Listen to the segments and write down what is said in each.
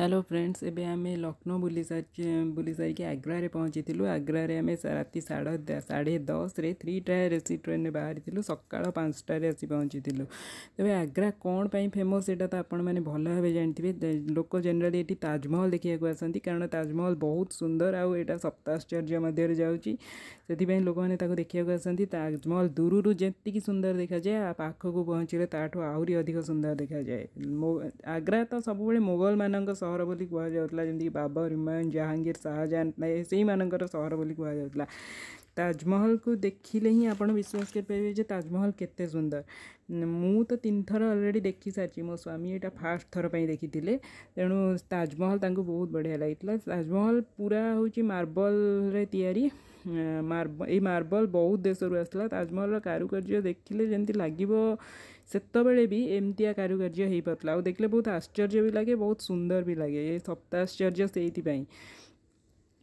hello friends एवं आम लक्षण बुले सारी सारे आग्रा पहुँची थूँ आग्रे आम रात साढ़े साढ़े दस रे थ्रीटा एसी ट्रेन में बाहरी थूँ सका पाँचटे आँची थूँ तेज आग्रा कौन फेमस ये तो आपने भल भाव जानते हैं लोक जेनेल ये ताजमहल देखा आसती कारण ताजमहल बहुत सुंदर आटा सप्ताश्चर्य मध्य जाऊँगी लोक मैंने देखा आसती ताजमहल दूर जी सुंदर देखा जाए पाखक पहुँचे ताठ आहरी अधिक सुंदर देखा जाए आग्रा तो सब मोगल मान ସହର ବୋଲି କୁହାଯାଉଥିଲା ଯେମିତିକି ବାବର ହୁମାୟୁନ ଜାହାଙ୍ଗୀର ଶାହାଜାହାନ ସେଇମାନଙ୍କର ସହର ବୋଲି କୁହାଯାଉଥିଲା ତାଜମହଲକୁ ଦେଖିଲେ ହିଁ ଆପଣ ବିଶ୍ୱାସ କରିପାରିବେ ଯେ ତାଜମହଲ କେତେ ସୁନ୍ଦର ମୁଁ ତ ତିନି ଥର ଅଲରେଡ଼ି ଦେଖିସାରିଛି ମୋ ସ୍ୱାମୀ ଏଇଟା ଫାର୍ଷ୍ଟ ଥର ପାଇଁ ଦେଖିଥିଲେ ତେଣୁ ତାଜମହଲ ତାଙ୍କୁ ବହୁତ ବଢ଼ିଆ ଲାଗିଥିଲା ତାଜମହଲ ପୁରା ହେଉଛି ମାର୍ବଲରେ ତିଆରି मार्बल बहुत देशर आसला ताजमहल कारुकर्य देखने जमी लगे सेतबेले भी एमतीया कारुकर्य हो पारा आ देखे बहुत आश्चर्य भी लगे बहुत सुंदर भी लगे ये सप्ताश्चर्य से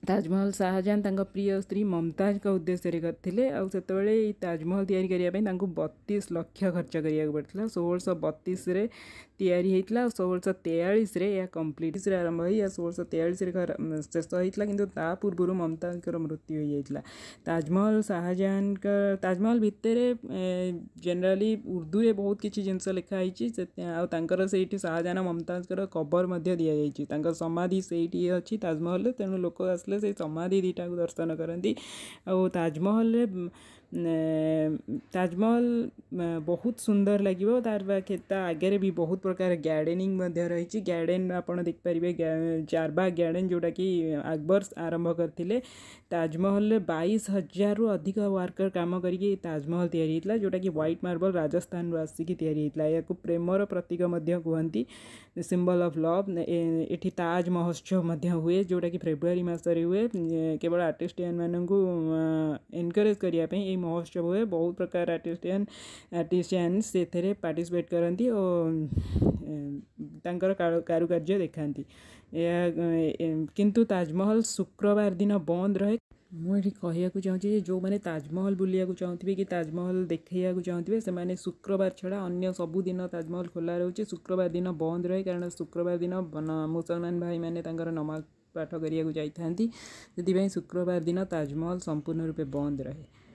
ताजमहल शाहजहां प्रिय स्त्री ममताज का उद्देश्य करते ताजमहल या बतीस लक्ष खर्च करने को षोलश बतीस या षोलश षोहश या कम्प्लीट आरंभ हो षोलश तेयास शेष होता कि पूर्व ममता मृत्यु होता ताजमहल शाहजहां ताजमहल भितर जेनेली उर्दू में बहुत किसी जिनस लिखाही आर से शाहजहान ममता कबर दि जाइए समाधि से अच्छी ताजमहल तेणु लोक आसले से समाधि दीटा को दर्शन करती आजमहल ତାଜମହଲ ବହୁତ ସୁନ୍ଦର ଲାଗିବ ତା'ର ତା ଆଗରେ ବି ବହୁତ ପ୍ରକାର ଗାର୍ଡ଼େନିଂ ମଧ୍ୟ ରହିଛି ଗାର୍ଡ଼େନ୍ ଆପଣ ଦେଖିପାରିବେ ଚାରବାଗ ଗାର୍ଡ଼େନ୍ ଯେଉଁଟାକି ଆକବର ଆରମ୍ଭ କରିଥିଲେ ତାଜମହଲରେ ବାଇଶ ହଜାରରୁ ଅଧିକ ୱାର୍କର କାମ କରିକି ତାଜମହଲ ତିଆରି ହେଇଥିଲା ଯେଉଁଟାକି ହ୍ୱାଇଟ୍ ମାର୍ବଲ୍ ରାଜସ୍ଥାନରୁ ଆସିକି ତିଆରି ହେଇଥିଲା ଏହାକୁ ପ୍ରେମର ପ୍ରତୀକ ମଧ୍ୟ କୁହନ୍ତି ସିମ୍ବଲ୍ ଅଫ୍ ଲଭ୍ ଏଠି ତାଜ ମହୋତ୍ସବ ମଧ୍ୟ ହୁଏ ଯେଉଁଟାକି ଫେବୃଆରୀ ମାସରେ ହୁଏ କେବଳ ଆର୍ଟିଷ୍ଟିଆନ୍ ମାନଙ୍କୁ ଏନକରେଜ୍ କରିବା ପାଇଁ ମହୋତ୍ସବ ହୁଏ ବହୁତ ପ୍ରକାର ଆର୍ଟିଷ୍ଟିଆନ୍ ଆର୍ଟିସିଆନ୍ସ ସେଥିରେ ପାର୍ଟିସିପେଟ୍ କରନ୍ତି ଓ ତାଙ୍କର କାରୁକାର୍ଯ୍ୟ ଦେଖାନ୍ତି ଏହା କିନ୍ତୁ ତାଜମହଲ ଶୁକ୍ରବାର ଦିନ ବନ୍ଦ ରହେ ମୁଁ ଏଠି କହିବାକୁ ଚାହୁଁଛି ଯେ ଯେଉଁମାନେ ତାଜମହଲ ବୁଲିବାକୁ ଚାହୁଁଥିବେ କି ତାଜମହଲ ଦେଖେଇବାକୁ ଚାହୁଁଥିବେ ସେମାନେ ଶୁକ୍ରବାର ଛଡ଼ା ଅନ୍ୟ ସବୁଦିନ ତାଜମହଲ ଖୋଲା ରହୁଛି ଶୁକ୍ରବାର ଦିନ ବନ୍ଦ ରହେ କାରଣ ଶୁକ୍ରବାର ଦିନ ମୁସଲମାନ ଭାଇମାନେ ତାଙ୍କର ନମାଜ ପାଠ କରିବାକୁ ଯାଇଥାନ୍ତି ସେଥିପାଇଁ ଶୁକ୍ରବାର ଦିନ ତାଜମହଲ ସମ୍ପୂର୍ଣ୍ଣ ରୂପେ ବନ୍ଦ ରହେ